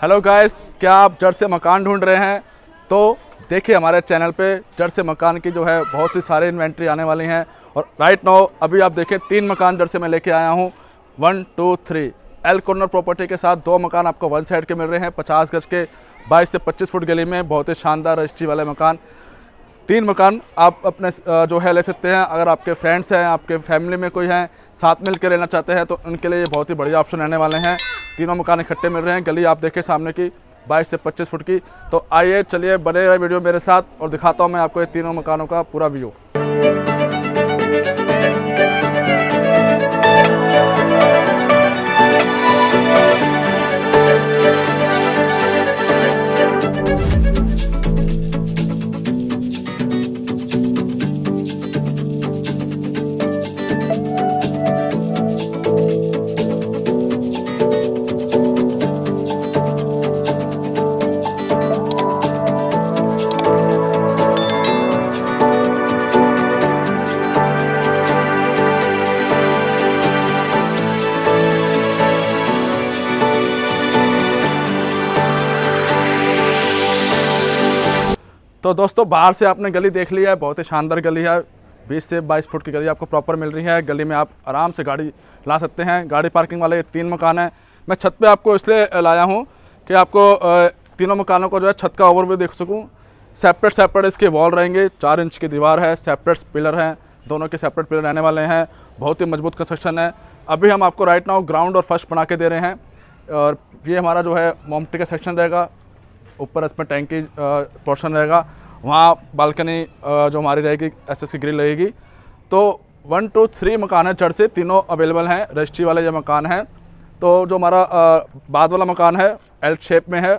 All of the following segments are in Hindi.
हेलो गाइस क्या आप जड़ से मकान ढूंढ रहे हैं तो देखिए हमारे चैनल पे जड़ से मकान की जो है बहुत ही सारे इन्वेंट्री आने वाली हैं और राइट नाउ अभी आप देखें तीन मकान जड़ से मैं लेके आया हूँ one two three L corner property के साथ दो मकान आपको वन साइड के मिल रहे हैं पचास गज के बाईस से पच्चीस फुट गली में बहुत ही शानदार रजिस्ट्री वाले मकान तीन मकान आप अपने जो है ले सकते हैं अगर आपके फ्रेंड्स हैं आपके फैमिली में कोई हैं साथ मिल के लेना चाहते हैं तो उनके लिए ये बहुत ही बढ़िया ऑप्शन रहने वाले हैं तीनों मकान इकट्ठे मिल रहे हैं गली आप देखें सामने की बाईस से पच्चीस फुट की तो आइए चलिए बने रहे वीडियो मेरे साथ और दिखाता हूँ मैं आपको ये तीनों मकानों का पूरा व्यू तो दोस्तों बाहर से आपने गली देख ली है बहुत ही शानदार गली है 20 से 22 फुट की गली आपको प्रॉपर मिल रही है गली में आप आराम से गाड़ी ला सकते हैं गाड़ी पार्किंग वाले तीन मकान हैं मैं छत पे आपको इसलिए लाया हूँ कि आपको तीनों मकानों को जो है छत का ओवरव्यू देख सकूँ सेपरेट सेपरेट इसके वॉल रहेंगे चार इंच की दीवार है सेपरेट पिलर हैं दोनों के सेपरेट पिलर रहने वाले हैं बहुत ही मजबूत कंस्ट्रक्शन है अभी हम आपको राइट नाउ ग्राउंड और फर्स्ट बना के दे रहे हैं और ये हमारा जो है मोमटी का सेक्शन रहेगा ऊपर इसमें टैंक की पोर्शन रहेगा वहाँ बालकनी जो हमारी रहेगी एस एस सी ग्रिल रहेगी तो वन टू थ्री मकान है चढ़ से तीनों अवेलेबल हैं रजिस्ट्री वाले जो मकान हैं तो जो हमारा बाद वाला मकान है एल शेप में है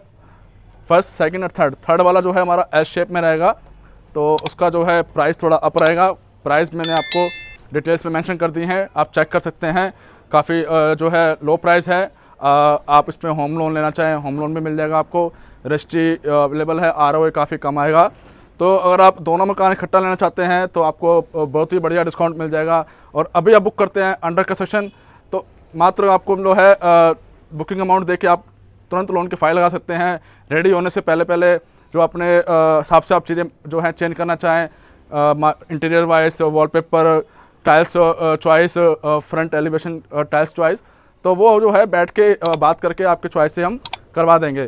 फर्स्ट सेकंड और थर्ड थर्ड वाला जो है हमारा एल शेप में रहेगा तो उसका जो है प्राइस थोड़ा अप रहेगा प्राइस मैंने आपको डिटेल्स में मैंशन कर दी हैं आप चेक कर सकते हैं काफ़ी जो है लो प्राइस है आप इसमें होम लोन लेना चाहें होम लोन भी मिल जाएगा आपको रजिस्ट्री अवेलेबल है आर काफ़ी कम आएगा तो अगर आप दोनों मकान इकट्ठा लेना चाहते हैं तो आपको बहुत ही बढ़िया डिस्काउंट मिल जाएगा और अभी आप बुक करते हैं अंडर कंस्ट्रक्शन तो मात्र आपको जो है बुकिंग अमाउंट दे के आप तुरंत लोन की फाइल लगा सकते हैं रेडी होने से पहले पहले जो अपने हिसाब से आप चीज़ें जो हैं चेंज करना चाहें interior wise wallpaper tiles choice front elevation tiles choice तो वो जो है बैठ के बात करके आपके चॉइस से हम करवा देंगे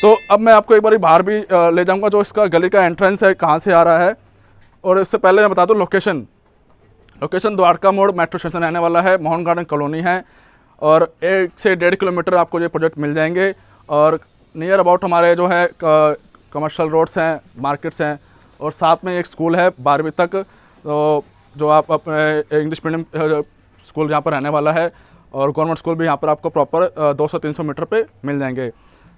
तो अब मैं आपको एक बार बाहर भी ले जाऊंगा जो इसका गली का एंट्रेंस है कहाँ से आ रहा है और इससे पहले मैं बता दूँ लोकेशन लोकेशन द्वारका मोड़ मेट्रो स्टेशन रहने वाला है मोहन गार्डन कॉलोनी है और एक से डेढ़ किलोमीटर आपको ये प्रोजेक्ट मिल जाएंगे और नियर अबाउट हमारे जो है कमर्शल रोड्स हैं मार्केट्स हैं और साथ में एक स्कूल है बारहवीं तक तो जो आप अपने इंग्लिश मीडियम स्कूल यहाँ पर रहने वाला है और गवर्नमेंट स्कूल भी यहाँ पर आपको प्रॉपर दो सौ तीन सौ मीटर पर मिल जाएंगे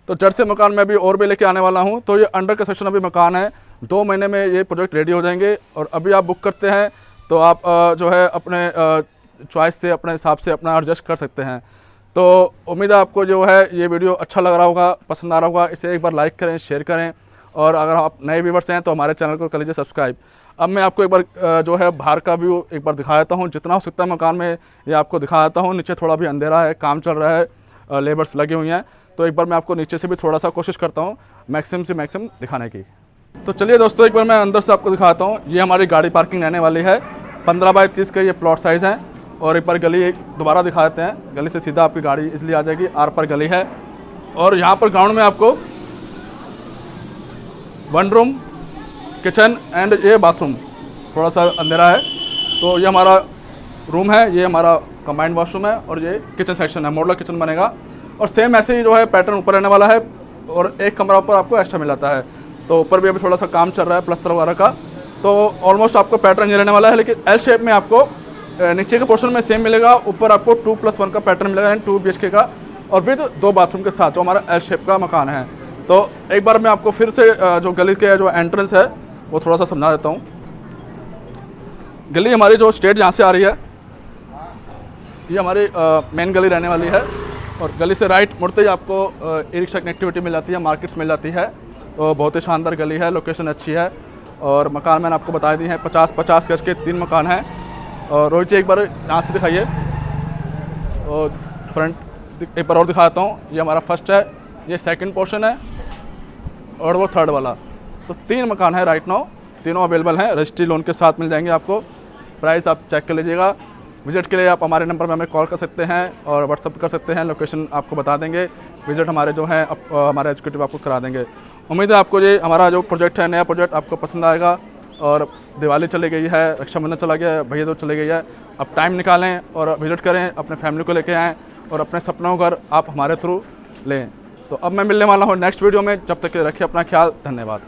तो जड़ से मकान मैं अभी और भी लेके आने वाला हूँ तो ये अंडर कंस्ट्रक्शन अभी मकान है दो महीने में ये प्रोजेक्ट रेडी हो जाएंगे और अभी आप बुक करते हैं तो आप जो है अपने चॉइस से अपने हिसाब से अपना एडजस्ट कर सकते हैं तो उम्मीद है आपको जो है ये वीडियो अच्छा लग रहा होगा पसंद आ रहा होगा इसे एक बार लाइक करें शेयर करें और अगर आप नए व्यूवर्स हैं तो हमारे चैनल को कर लीजिए सब्सक्राइब अब मैं आपको एक बार जो है बाहर का व्यू एक बार दिखा देता हूँ जितना हो सकता है मकान में ये आपको दिखा देता हूँ नीचे थोड़ा भी अंधेरा है काम चल रहा है लेबर्स लगे हुए हैं तो एक बार मैं आपको नीचे से भी थोड़ा सा कोशिश करता हूँ मैक्सिमम से मैक्सिमम दिखाने की तो चलिए दोस्तों एक बार मैं अंदर से आपको दिखाता हूँ ये हमारी गाड़ी पार्किंग रहने वाली है पंद्रह बाई तीस का ये प्लॉट साइज़ है और एक बार गली दोबारा दिखा देते हैं गली से सीधा आपकी गाड़ी इसलिए आ जाएगी आर पर गली है और यहाँ पर ग्राउंड में आपको वन रूम किचन एंड ये बाथरूम थोड़ा सा अंधेरा है तो ये हमारा रूम है ये हमारा कंबाइंड वाशरूम है और ये किचन सेक्शन है मॉडल किचन बनेगा और सेम ऐसे ही जो है पैटर्न ऊपर रहने वाला है और एक कमरा ऊपर आपको एक्स्ट्रा मिल जाता है तो ऊपर भी अभी थोड़ा सा काम चल रहा है प्लस्तर वगैरह का तो ऑलमोस्ट आपको पैटर्न ये रहने वाला है लेकिन एल शेप में आपको नीचे के पोर्शन में सेम मिलेगा ऊपर आपको टू प्लस वन का पैटर्न मिलेगा यानी टू बी का और विद दो बाथरूम के साथ जो हमारा एल शेप का मकान है तो एक बार मैं आपको फिर से जो गली के जो एंट्रेंस है वो थोड़ा सा समझा देता हूँ गली हमारी जो स्टेट जहाँ से आ रही है ये हमारी मेन गली रहने वाली है और गली से राइट मुड़ते ही आपको ई रिक्शा कनेक्टिविटी मिल जाती है मार्केट्स मिल जाती है तो बहुत ही शानदार गली है लोकेशन अच्छी है और मकान मैंने आपको बता दिए हैं पचास पचास गज के तीन मकान हैं और रोहित जी एक बार यहाँ से दिखाइए और फ्रंट एक बार और दिखाता हूँ ये हमारा फर्स्ट है ये सेकंड पोर्शन है और वो थर्ड वाला तो तीन मकान है राइट नाउ तीनों अवेलेबल हैं रजिस्ट्री लोन के साथ मिल जाएंगे आपको प्राइस आप चेक कर लीजिएगा विजिट के लिए आप हमारे नंबर पर हमें कॉल कर सकते हैं और व्हाट्सअप कर सकते हैं लोकेशन आपको बता देंगे विजिट हमारे जो हैं हमारे एग्जीक्यूटिव आपको करा देंगे उम्मीद है आपको ये हमारा जो प्रोजेक्ट है नया प्रोजेक्ट आपको पसंद आएगा और दिवाली चली गई है रक्षाबंधन चला गया है भैया दो चली गई है अब टाइम निकालें और विजिट करें अपने फैमिली को लेके आएँ और अपने सपनों घर आप हमारे थ्रू लें तो अब मैं मिलने वाला हूँ नेक्स्ट वीडियो में जब तक रखिए अपना ख्याल धन्यवाद